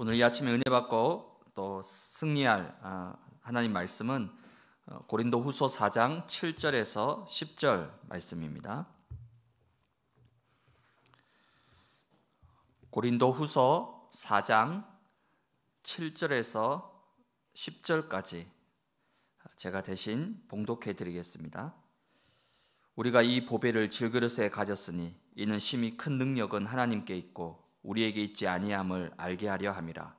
오늘 이 아침에 은혜 받고 또 승리할 아, 하나님 말씀은 어, 고린도 후소 4장 7절에서 10절 말씀입니다. 고린도 후서 4장 7절에서 10절까지 제가 대신 봉독해 드리겠습니다. 우리가 이 보배를 질그릇에 가졌으니 이는 심히 큰 능력은 하나님께 있고 우리에게 있지 아니함을 알게 하려 함이라.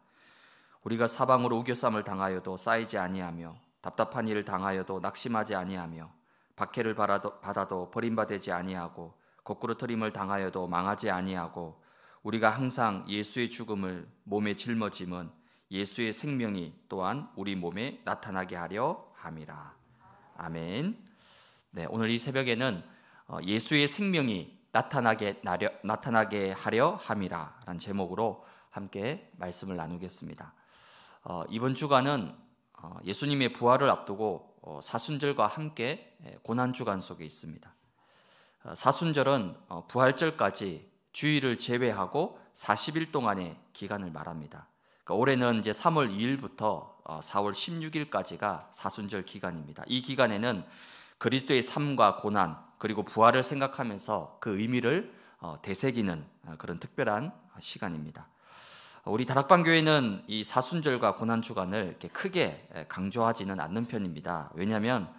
우리가 사방으로 우겨쌈을 당하여도 쌓이지 아니하며 답답한 일을 당하여도 낙심하지 아니하며 박해를 받아도, 받아도 버림받지 아니하고 거꾸로 트림을 당하여도 망하지 아니하고 우리가 항상 예수의 죽음을 몸에 짊어짐은 예수의 생명이 또한 우리 몸에 나타나게 하려 함이라. 아멘. 네, 오늘 이 새벽에는 어, 예수의 생명이 나타나게, 나려, 나타나게 하려 함이라 라는 제목으로 함께 말씀을 나누겠습니다. 어, 이번 주간은 어, 예수님의 부활을 앞두고 어, 사순절과 함께 고난 주간 속에 있습니다. 어, 사순절은 어, 부활절까지 주일을 제외하고 40일 동안의 기간을 말합니다. 그러니까 올해는 이제 3월 2일부터 4월 어, 16일까지가 사순절 기간입니다. 이 기간에는 그리스도의 삶과 고난 그리고 부활을 생각하면서 그 의미를 어, 되새기는 어, 그런 특별한 시간입니다. 우리 다락방 교회는 이 사순절과 고난 주간을 크게 강조하지는 않는 편입니다. 왜냐하면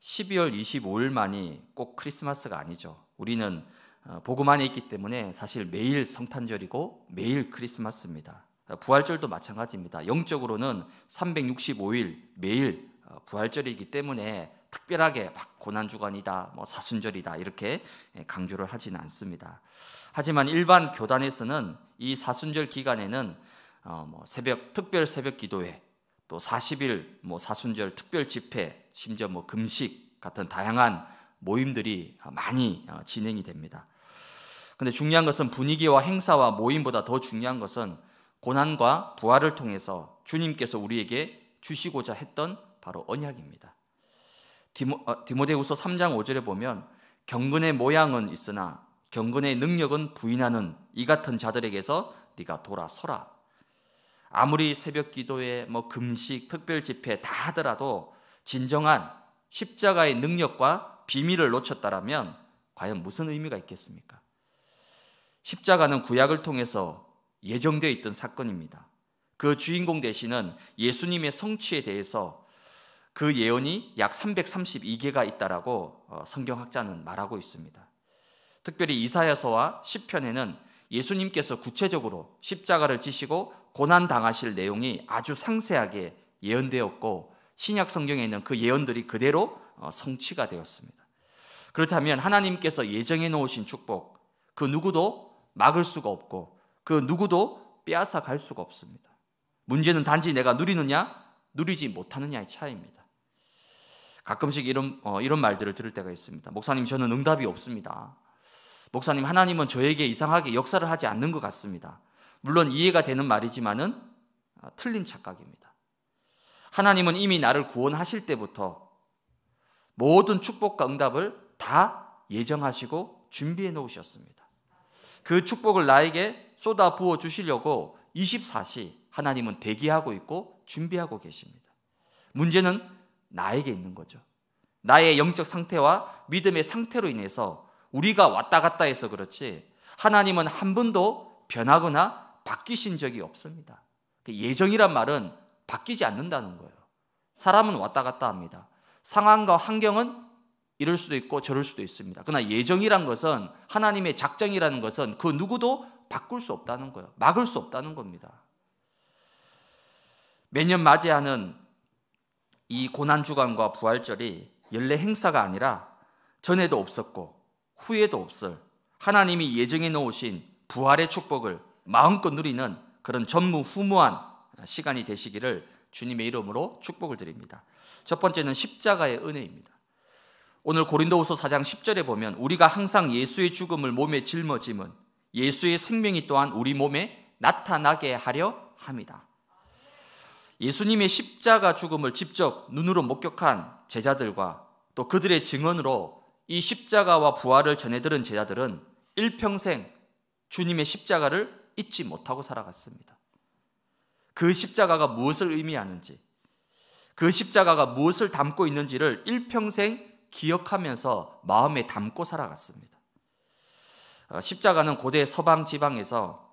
12월 25일만이 꼭 크리스마스가 아니죠. 우리는 어, 복음 안에 있기 때문에 사실 매일 성탄절이고 매일 크리스마스입니다. 부활절도 마찬가지입니다. 영적으로는 365일 매일 부활절이기 때문에 특별하게 막 고난주간이다, 뭐 사순절이다 이렇게 예, 강조를 하지는 않습니다. 하지만 일반 교단에서는 이 사순절 기간에는 어, 뭐 새벽 특별 새벽 기도회, 또 40일 뭐 사순절 특별 집회, 심지어 뭐 금식 같은 다양한 모임들이 많이 어, 진행이 됩니다. 근데 중요한 것은 분위기와 행사와 모임보다 더 중요한 것은 고난과 부활을 통해서 주님께서 우리에게 주시고자 했던 바로 언약입니다. 어, 디모데후서 3장 5절에 보면 경건의 모양은 있으나 경건의 능력은 부인하는 이 같은 자들에게서 네가 돌아서라. 아무리 새벽 기도에 뭐 금식, 특별 집회 다 하더라도 진정한 십자가의 능력과 비밀을 놓쳤다라면 과연 무슨 의미가 있겠습니까? 십자가는 구약을 통해서 예정되어 있던 사건입니다. 그 주인공 대신은 예수님의 성취에 대해서 그 예언이 약 332개가 있다라고 어, 성경학자는 말하고 있습니다. 특별히 이사야서와 시편에는 예수님께서 구체적으로 십자가를 지시고 고난 당하실 내용이 아주 상세하게 예언되었고 신약 성경에 있는 그 예언들이 그대로 어, 성취가 되었습니다. 그렇다면 하나님께서 예정해 놓으신 축복 그 누구도 막을 수가 없고 그 누구도 빼앗아 갈 수가 없습니다. 문제는 단지 내가 누리느냐 누리지 못하느냐의 차이입니다. 가끔씩 이런, 어, 이런 말들을 들을 때가 있습니다. 목사님, 저는 응답이 없습니다. 목사님, 하나님은 저에게 이상하게 역사를 하지 않는 것 같습니다. 물론 이해가 되는 말이지만은 아, 틀린 착각입니다. 하나님은 이미 나를 구원하실 때부터 모든 축복과 응답을 다 예정하시고 준비해 놓으셨습니다. 그 축복을 나에게 쏟아 부어 주시려고 24시 하나님은 대기하고 있고 준비하고 계십니다. 문제는 나에게 있는 거죠. 나의 영적 상태와 믿음의 상태로 인해서 우리가 왔다 갔다 해서 그렇지 하나님은 한 번도 변하거나 바뀌신 적이 없습니다. 그 예정이란 말은 바뀌지 않는다는 거예요. 사람은 왔다 갔다 합니다. 상황과 환경은 이럴 수도 있고 저럴 수도 있습니다. 그러나 예정이란 것은 하나님의 작정이라는 것은 그 누구도 바꿀 수 없다는 거예요. 막을 수 없다는 겁니다. 매년 맞이하는 이 고난주간과 부활절이 연례 행사가 아니라 전에도 없었고 후에도 없을 하나님이 예정해 놓으신 부활의 축복을 마음껏 누리는 그런 전무후무한 시간이 되시기를 주님의 이름으로 축복을 드립니다. 첫 번째는 십자가의 은혜입니다. 오늘 고린도후서 4장 10절에 보면 우리가 항상 예수의 죽음을 몸에 짊어짐은 예수의 생명이 또한 우리 몸에 나타나게 하려 합니다. 예수님의 십자가 죽음을 직접 눈으로 목격한 제자들과 또 그들의 증언으로 이 십자가와 부활을 전해 들은 제자들은 일평생 주님의 십자가를 잊지 못하고 살아갔습니다. 그 십자가가 무엇을 의미하는지, 그 십자가가 무엇을 담고 있는지를 일평생 기억하면서 마음에 담고 살아갔습니다. 어, 십자가는 고대 서방 지방에서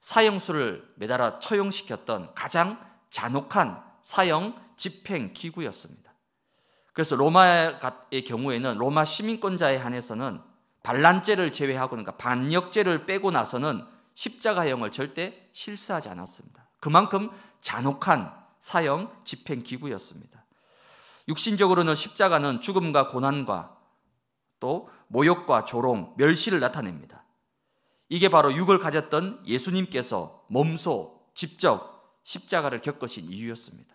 사형수를 매달아 처형시켰던 가장 잔혹한 사형 집행 기구였습니다. 그래서 로마의 경우에는 로마 시민권자에 한해서는 반란죄를 제외하고는 그러니까 반역죄를 빼고 나서는 십자가형을 절대 실시하지 않았습니다. 그만큼 잔혹한 사형 집행 기구였습니다. 육신적으로는 십자가는 죽음과 고난과 또 모욕과 조롱, 멸시를 나타냅니다. 이게 바로 육을 가졌던 예수님께서 몸소 직접 십자가를 겪으신 이유였습니다.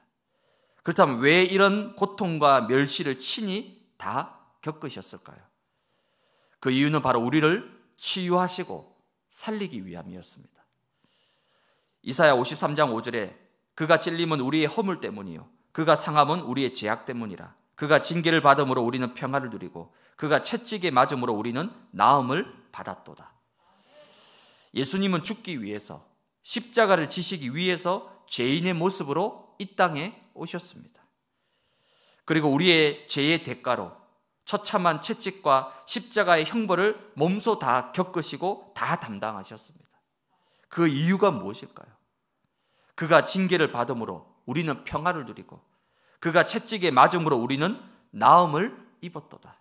그렇다면 왜 이런 고통과 멸시를 친히 다 겪으셨을까요? 그 이유는 바로 우리를 치유하시고 살리기 위함이었습니다. 이사야 53장 5절에 그가 찔림은 우리의 허물 때문이요 그가 상함은 우리의 죄악 때문이라 그가 징계를 받음으로 우리는 평화를 누리고 그가 채찍에 맞음으로 우리는 나음을 받았도다. 예수님은 죽기 위해서 십자가를 지시기 위해서 죄인의 모습으로 이 땅에 오셨습니다. 그리고 우리의 죄의 대가로 처참한 채찍과 십자가의 형벌을 몸소 다 겪으시고 다 담당하셨습니다. 그 이유가 무엇일까요? 그가 징계를 받음으로 우리는 평화를 누리고 그가 채찍에 맞음으로 우리는 나음을 입었도다.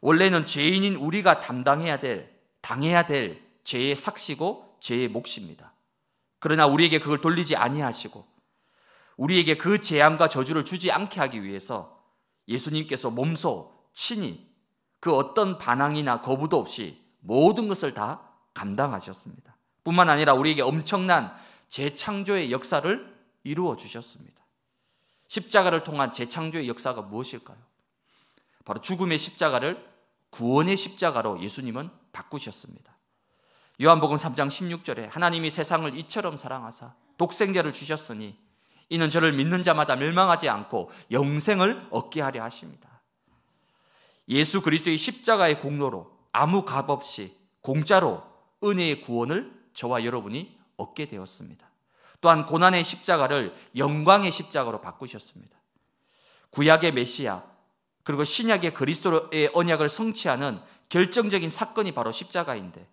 원래는 죄인인 우리가 담당해야 될, 당해야 될 죄의 삭시고 죄의 몫입니다. 그러나 우리에게 그걸 돌리지 아니하시고 우리에게 그 재앙과 저주를 주지 않게 하기 위해서 예수님께서 몸소 친히 그 어떤 반항이나 거부도 없이 모든 것을 다 감당하셨습니다. 뿐만 아니라 우리에게 엄청난 재창조의 역사를 이루어 주셨습니다. 십자가를 통한 재창조의 역사가 무엇일까요? 바로 죽음의 십자가를 구원의 십자가로 예수님은 바꾸셨습니다. 요한복음 3장 16절에 하나님이 세상을 이처럼 사랑하사 독생자를 주셨으니 이는 저를 믿는 자마다 멸망하지 않고 영생을 얻게 하려 하십니다. 예수 그리스도의 십자가의 공로로 아무 값 없이 공짜로 은혜의 구원을 저와 여러분이 얻게 되었습니다. 또한 고난의 십자가를 영광의 십자가로 바꾸셨습니다. 구약의 메시아 그리고 신약의 그리스도의 언약을 성취하는 결정적인 사건이 바로 십자가인데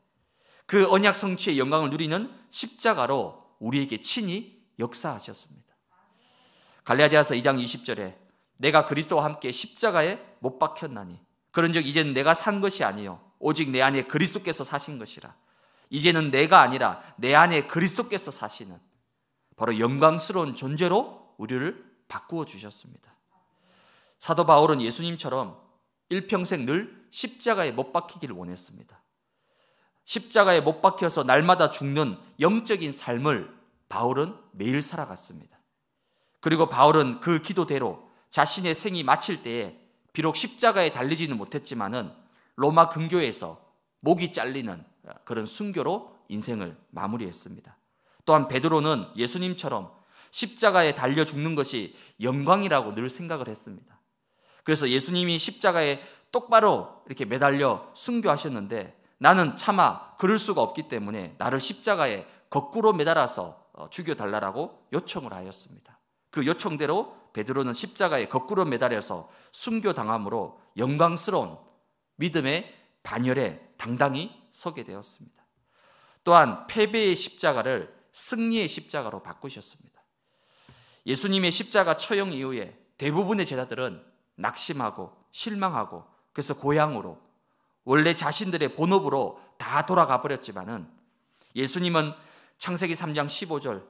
그 언약 성취의 영광을 누리는 십자가로 우리에게 친히 역사하셨습니다. 갈라디아서 2장 20절에 내가 그리스도와 함께 십자가에 못 박혔나니 그런즉 이제는 내가 산 것이 아니요 오직 내 안에 그리스도께서 사신 것이라 이제는 내가 아니라 내 안에 그리스도께서 사시는 바로 영광스러운 존재로 우리를 바꾸어 주셨습니다. 사도 바울은 예수님처럼 일평생 늘 십자가에 못 박히기를 원했습니다. 십자가에 못 박혀서 날마다 죽는 영적인 삶을 바울은 매일 살아갔습니다. 그리고 바울은 그 기도대로 자신의 생이 마칠 때에 비록 십자가에 달리지는 못했지만은 로마 근교에서 목이 잘리는 그런 순교로 인생을 마무리했습니다. 또한 베드로는 예수님처럼 십자가에 달려 죽는 것이 영광이라고 늘 생각을 했습니다. 그래서 예수님이 십자가에 똑바로 이렇게 매달려 순교하셨는데 나는 차마 그럴 수가 없기 때문에 나를 십자가에 거꾸로 매달아서 어, 죽여달라라고 요청을 하였습니다. 그 요청대로 베드로는 십자가에 거꾸로 매달려서 순교당함으로 영광스러운 믿음의 반열에 당당히 서게 되었습니다. 또한 패배의 십자가를 승리의 십자가로 바꾸셨습니다. 예수님의 십자가 처형 이후에 대부분의 제자들은 낙심하고 실망하고 그래서 고향으로 원래 자신들의 본업으로 다 돌아가 버렸지만은 예수님은 창세기 3장 15절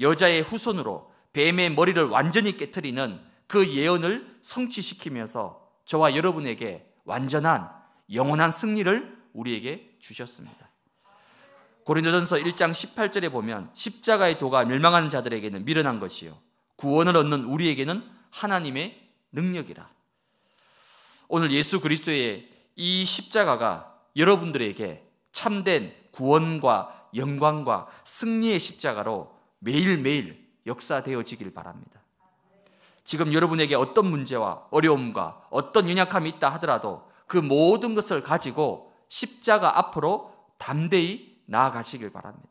여자의 후손으로 뱀의 머리를 완전히 깨뜨리는 그 예언을 성취시키면서 저와 여러분에게 완전한 영원한 승리를 우리에게 주셨습니다. 고린도전서 1장 18절에 보면 십자가의 도가 멸망하는 자들에게는 미련한 것이요 구원을 얻는 우리에게는 하나님의 능력이라. 오늘 예수 그리스도의 이 십자가가 여러분들에게 참된 구원과 영광과 승리의 십자가로 매일매일 역사되어지길 바랍니다. 지금 여러분에게 어떤 문제와 어려움과 어떤 연약함이 있다 하더라도 그 모든 것을 가지고 십자가 앞으로 담대히 나아가시길 바랍니다.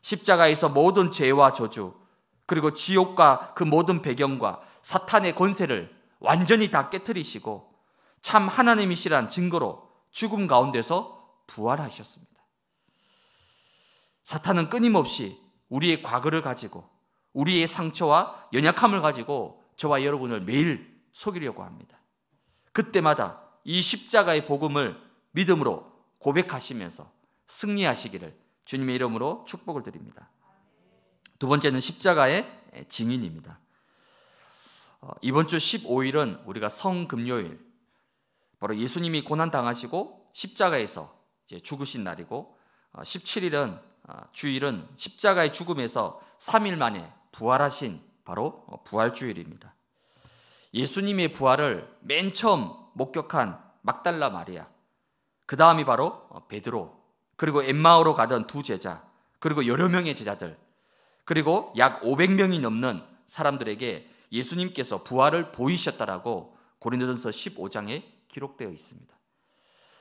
십자가에서 모든 죄와 저주, 그리고 지옥과 그 모든 배경과 사탄의 권세를 완전히 다 깨뜨리시고 참 하나님이시란 증거로 죽음 가운데서 부활하셨습니다. 사탄은 끊임없이 우리의 과거를 가지고 우리의 상처와 연약함을 가지고 저와 여러분을 매일 속이려고 합니다. 그때마다 이 십자가의 복음을 믿음으로 고백하시면서 승리하시기를 주님의 이름으로 축복을 드립니다. 두 번째는 십자가의 증인입니다. 어, 이번 주 15일은 우리가 성금요일, 바로 예수님이 고난 당하시고 십자가에서 죽으신 날이고 17일은 어, 어, 주일은 십자가의 죽음에서 3일 만에 부활하신 바로 어, 부활 주일입니다. 예수님의 부활을 맨 처음 목격한 막달라 마리아. 그 다음이 바로 베드로, 그리고 엠마오로 가던 두 제자, 그리고 여러 명의 제자들, 그리고 약 500명이 넘는 사람들에게 예수님께서 부활을 보이셨다라고 고린도전서 15장에 기록되어 있습니다.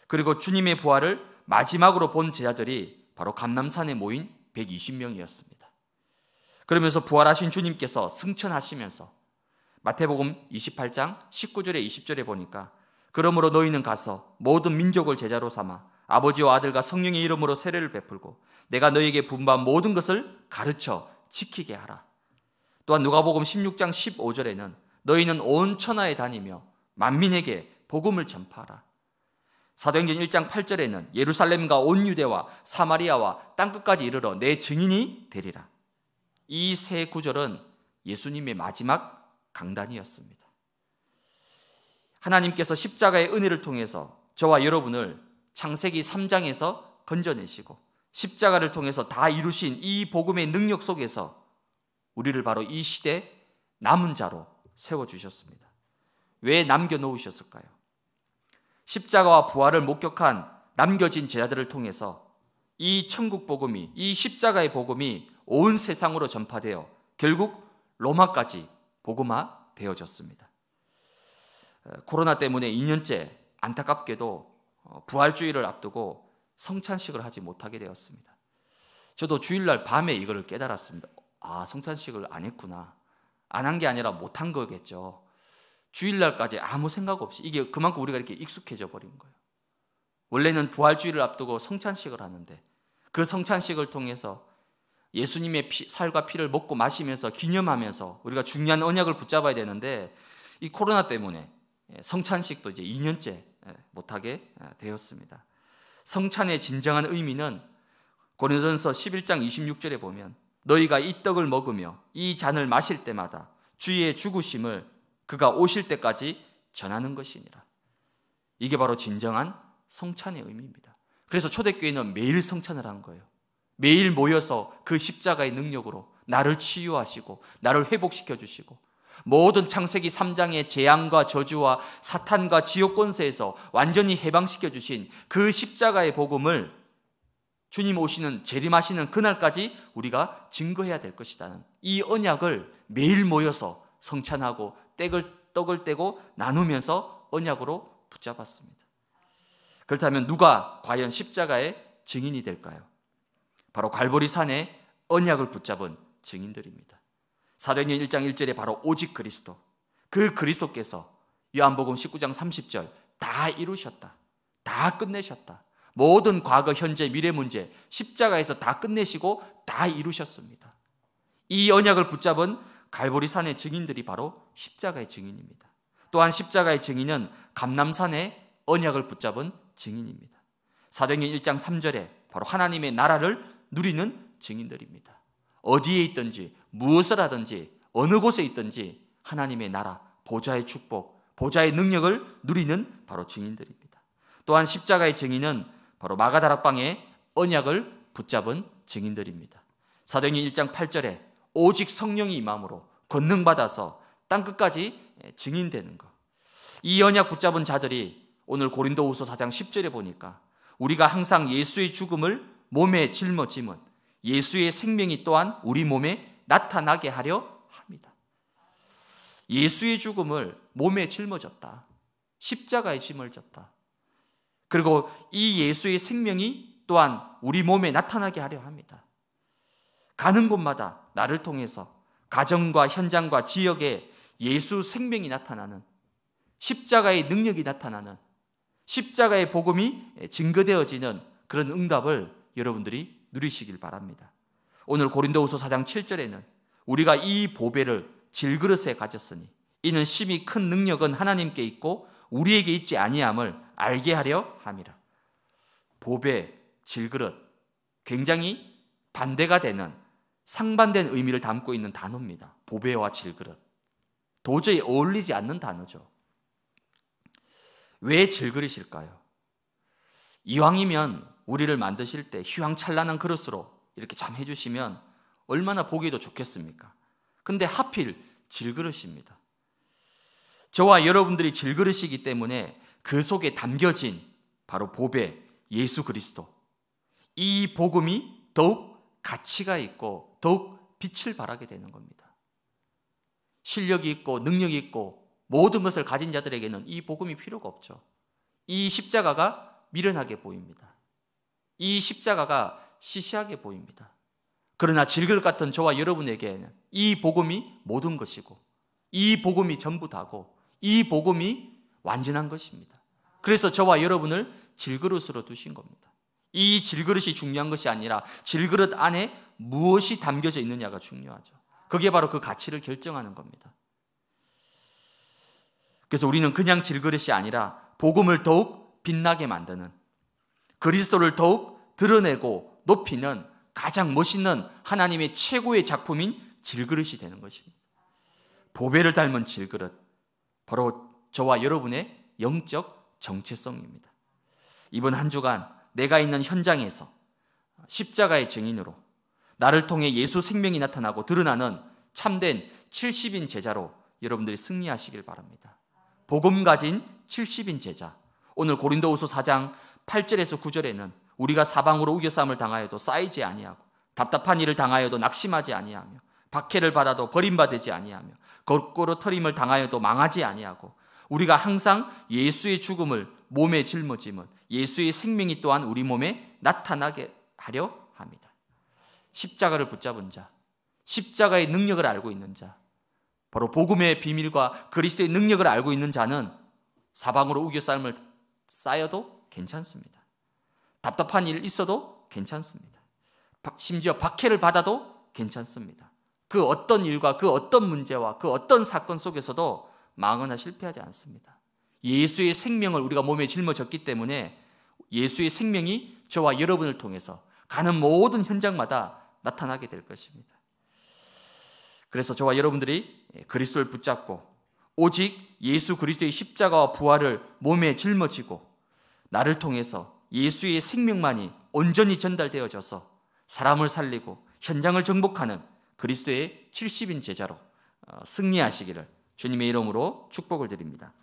그리고 주님의 부활을 마지막으로 본 제자들이 바로 감남산에 모인 120명이었습니다. 그러면서 부활하신 주님께서 승천하시면서 마태복음 28장 19절에 20절에 보니까 그러므로 너희는 가서 모든 민족을 제자로 삼아 아버지와 아들과 성령의 이름으로 세례를 베풀고 내가 너희에게 분반 모든 것을 가르쳐 지키게 하라. 또한 누가복음 16장 15절에는 너희는 온 천하에 다니며 만민에게 복음을 전파하라. 사도행전 1장 8절에는 예루살렘과 온 유대와 사마리아와 땅끝까지 이르러 내 증인이 되리라. 이 세 구절은 예수님의 마지막 강단이었습니다. 하나님께서 십자가의 은혜를 통해서 저와 여러분을 창세기 3장에서 건져내시고 십자가를 통해서 다 이루신 이 복음의 능력 속에서 우리를 바로 이 시대 남은 자로 세워주셨습니다. 왜 남겨놓으셨을까요? 십자가와 부활을 목격한 남겨진 제자들을 통해서 이 천국 복음이 이 십자가의 복음이 온 세상으로 전파되어 결국 로마까지 복음화 되어졌습니다. 어, 코로나 때문에 2년째 안타깝게도 어, 부활주의를 앞두고 성찬식을 하지 못하게 되었습니다. 저도 주일날 밤에 이거를 깨달았습니다. 아, 성찬식을 안 했구나. 안 한 게 아니라 못한 거겠죠. 주일날까지 아무 생각 없이 이게 그만큼 우리가 이렇게 익숙해져 버린 거예요. 원래는 부활주의를 앞두고 성찬식을 하는데 그 성찬식을 통해서 예수님의 피, 살과 피를 먹고 마시면서 기념하면서 우리가 중요한 언약을 붙잡아야 되는데 이 코로나 때문에 성찬식도 이제 2년째 예, 못하게 예, 되었습니다. 성찬의 진정한 의미는 고린도전서 11장 26절에 보면 너희가 이 떡을 먹으며 이 잔을 마실 때마다 주의 죽으심을 그가 오실 때까지 전하는 것이니라. 이게 바로 진정한 성찬의 의미입니다. 그래서 초대교회는 매일 성찬을 한 거예요. 매일 모여서 그 십자가의 능력으로 나를 치유하시고 나를 회복시켜 주시고 모든 창세기 3장의 재앙과 저주와 사탄과 지옥 권세에서 완전히 해방시켜 주신 그 십자가의 복음을 주님 오시는 재림하시는 그날까지 우리가 증거해야 될 것이다는 이 언약을 매일 모여서 성찬하고 떡을, 떡을 떼고 나누면서 언약으로 붙잡았습니다. 그렇다면 누가 과연 십자가의 증인이 될까요? 바로 갈보리 산에 언약을 붙잡은 증인들입니다. 사도행전 1장 1절에 바로 오직 그리스도 그 그리스도께서 요한복음 19장 30절 다 이루셨다. 다 끝내셨다. 모든 과거, 현재, 미래 문제 십자가에서 다 끝내시고 다 이루셨습니다. 이 언약을 붙잡은 갈보리 산의 증인들이 바로 십자가의 증인입니다. 또한 십자가의 증인은 감남산의 언약을 붙잡은 증인입니다. 사도행전 1장 3절에 바로 하나님의 나라를 누리는 증인들입니다. 어디에 있든지 무엇을 하든지 어느 곳에 있든지 하나님의 나라 보좌의 축복, 보좌의 능력을 누리는 바로 증인들입니다. 또한 십자가의 증인은 바로 마가다락방의 언약을 붙잡은 증인들입니다. 사도행전 1장 8절에 오직 성령이 임함으로 권능 받아서 땅 끝까지 예, 증인되는 것. 이연약 붙잡은 자들이 오늘 고린도우서 4장 10절에 보니까 우리가 항상 예수의 죽음을 몸에 짊어짐은 예수의 생명이 또한 우리 몸에 나타나게 하려 합니다. 예수의 죽음을 몸에 짊어졌다. 십자가에 짐을 졌다. 그리고 이 예수의 생명이 또한 우리 몸에 나타나게 하려 합니다. 가는 곳마다 나를 통해서 가정과 현장과 지역에 예수 생명이 나타나는 십자가의 능력이 나타나는 십자가의 복음이 증거되어지는 그런 응답을 여러분들이 누리시길 바랍니다. 오늘 고린도후서 4장 7절에는 우리가 이 보배를 질그릇에 가졌으니 이는 심히 큰 능력은 하나님께 있고 우리에게 있지 아니함을 알게 하려 함이라. 보배, 질그릇 굉장히 반대가 되는 상반된 의미를 담고 있는 단어입니다. 보배와 질그릇. 도저히 어울리지 않는 단어죠. 왜질그릇실까요 이왕이면 우리를 만드실 때 휘황찬란한 그릇으로 이렇게 참 해주시면 얼마나 보기도 좋겠습니까? 근데 하필 질그릇입니다. 저와 여러분들이 질그릇이기 때문에 그 속에 담겨진 바로 보배 예수 그리스도. 이 복음이 더욱 가치가 있고 더욱 빛을 발하게 되는 겁니다. 실력이 있고 능력이 있고 모든 것을 가진 자들에게는 이 복음이 필요가 없죠. 이 십자가가 미련하게 보입니다. 이 십자가가 시시하게 보입니다. 그러나 질글 같은 저와 여러분에게는 이 복음이 모든 것이고 이 복음이 전부 다고 이 복음이 완전한 것입니다. 그래서 저와 여러분을 질그릇으로 두신 겁니다. 이 질그릇이 중요한 것이 아니라 질그릇 안에 무엇이 담겨져 있느냐가 중요하죠. 그게 바로 그 가치를 결정하는 겁니다. 그래서 우리는 그냥 질그릇이 아니라 복음을 더욱 빛나게 만드는 그리스도를 더욱 드러내고 높이는 가장 멋있는 하나님의 최고의 작품인 질그릇이 되는 것입니다. 보배를 닮은 질그릇. 바로 저와 여러분의 영적 정체성입니다. 이번 한 주간 내가 있는 현장에서 십자가의 증인으로 나를 통해 예수 생명이 나타나고 드러나는 참된 70인 제자로 여러분들이 승리하시길 바랍니다. 복음 가진 70인 제자. 오늘 고린도후서 4장 8절에서 9절에는 우리가 사방으로 우겨싸을 당하여도 쌓이지 아니하고 답답한 일을 당하여도 낙심하지 아니하며 박해를 받아도 버림받지 아니하며 거꾸로 터림을 당하여도 망하지 아니하고 우리가 항상 예수의 죽음을 몸에 짊어짐은 예수의 생명이 또한 우리 몸에 나타나게 하려 합니다. 십자가를 붙잡은 자, 십자가의 능력을 알고 있는 자, 바로 복음의 비밀과 그리스도의 능력을 알고 있는 자는 사방으로 우겨삶을 쌓여도 괜찮습니다. 답답한 일 있어도 괜찮습니다. 심지어 박해를 받아도 괜찮습니다. 그 어떤 일과 그 어떤 문제와 그 어떤 사건 속에서도 망하나 실패하지 않습니다. 예수의 생명을 우리가 몸에 짊어졌기 때문에 예수의 생명이 저와 여러분을 통해서 가는 모든 현장마다 나타나게 될 것입니다. 그래서 저와 여러분들이 그리스도를 붙잡고 오직 예수 그리스도의 십자가와 부활을 몸에 짊어지고 나를 통해서 예수의 생명만이 온전히 전달되어져서 사람을 살리고 현장을 정복하는 그리스도의 70인 제자로 어, 승리하시기를 주님의 이름으로 축복을 드립니다.